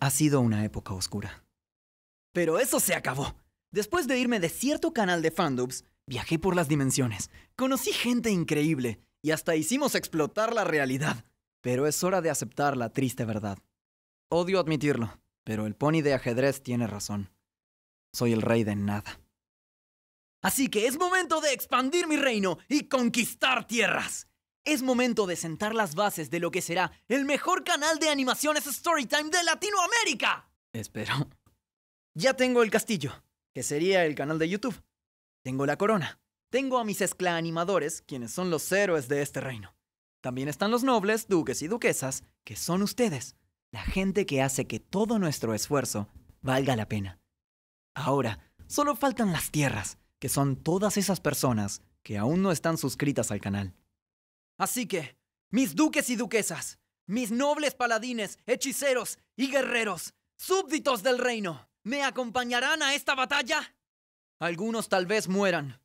Ha sido una época oscura. Pero eso se acabó. Después de irme de cierto canal de fandubs, viajé por las dimensiones, conocí gente increíble y hasta hicimos explotar la realidad. Pero es hora de aceptar la triste verdad. Odio admitirlo, pero el pony de ajedrez tiene razón. Soy el rey de nada. Así que es momento de expandir mi reino y conquistar tierras. Es momento de sentar las bases de lo que será el mejor canal de animaciones Storytime de Latinoamérica. Espero. Ya tengo el castillo, que sería el canal de YouTube. Tengo la corona. Tengo a mis escla animadores, quienes son los héroes de este reino. También están los nobles, duques y duquesas, que son ustedes, la gente que hace que todo nuestro esfuerzo valga la pena. Ahora, solo faltan las tierras, que son todas esas personas que aún no están suscritas al canal. Así que, mis duques y duquesas, mis nobles paladines, hechiceros y guerreros, súbditos del reino, ¿me acompañarán a esta batalla? Algunos tal vez mueran,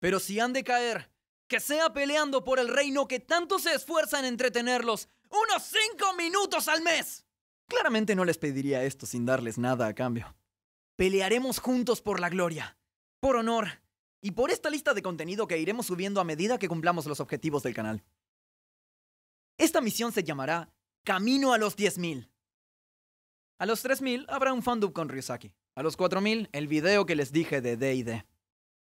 pero si han de caer, que sea peleando por el reino que tanto se esfuerza en entretenerlos, unos cinco minutos al mes. Claramente no les pediría esto sin darles nada a cambio. Pelearemos juntos por la gloria, por honor y por esta lista de contenido que iremos subiendo a medida que cumplamos los objetivos del canal. Esta misión se llamará Camino a los 10.000. A los 3.000 habrá un fandub con Ryusaki. A los 4.000 el video que les dije de D&D.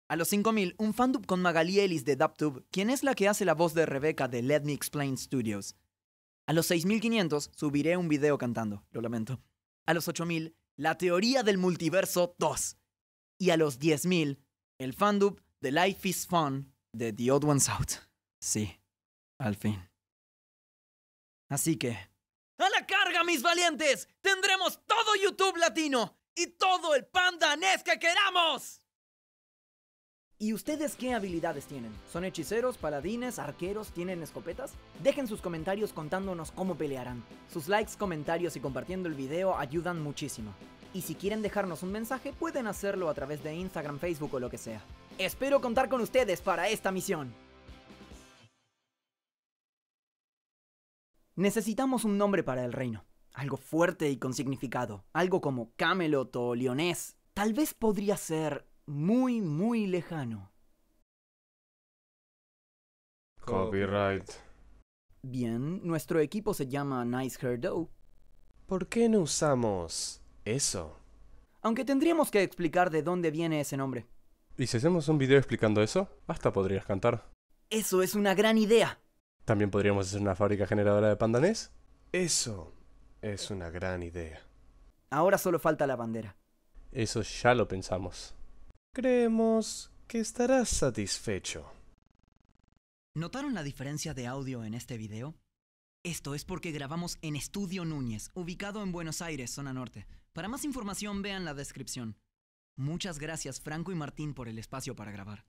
A los 5.000 un fandub con Magali Ellis de DubTube, quien es la que hace la voz de Rebecca de Let Me Explain Studios. A los 6.500 subiré un video cantando, lo lamento. A los 8.000 la teoría del multiverso 2. Y a los 10.000 el fandub The Life is Fun de The Odd Ones Out. Sí, al fin. Así que... ¡A la carga, mis valientes! ¡Tendremos todo YouTube latino! ¡Y todo el pan que queramos! ¿Y ustedes qué habilidades tienen? ¿Son hechiceros, paladines, arqueros, tienen escopetas? Dejen sus comentarios contándonos cómo pelearán. Sus likes, comentarios y compartiendo el video ayudan muchísimo. Y si quieren dejarnos un mensaje, pueden hacerlo a través de Instagram, Facebook o lo que sea. Espero contar con ustedes para esta misión. Necesitamos un nombre para el reino. Algo fuerte y con significado. Algo como Camelot o Leonés. Tal vez podría ser muy, muy lejano. Copyright. Bien, nuestro equipo se llama Nice Hair Dough. ¿Por qué no usamos eso. Aunque tendríamos que explicar de dónde viene ese nombre. ¿Y si hacemos un video explicando eso? Hasta podrías cantar. Eso es una gran idea. También podríamos hacer una fábrica generadora de pandanés. Eso es una gran idea. Ahora solo falta la bandera. Eso ya lo pensamos. Creemos que estarás satisfecho. ¿Notaron la diferencia de audio en este video? Esto es porque grabamos en Estudio Núñez, ubicado en Buenos Aires, zona norte. Para más información vean la descripción. Muchas gracias Franco y Martín por el espacio para grabar.